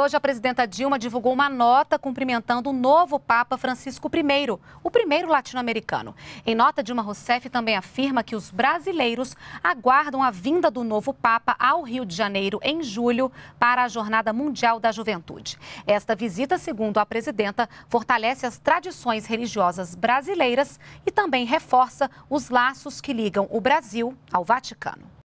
Hoje, a presidenta Dilma divulgou uma nota cumprimentando o novo Papa Francisco I, o primeiro latino-americano. Em nota, Dilma Rousseff também afirma que os brasileiros aguardam a vinda do novo Papa ao Rio de Janeiro em julho para a Jornada Mundial da Juventude. Esta visita, segundo a presidenta, fortalece as tradições religiosas brasileiras e também reforça os laços que ligam o Brasil ao Vaticano.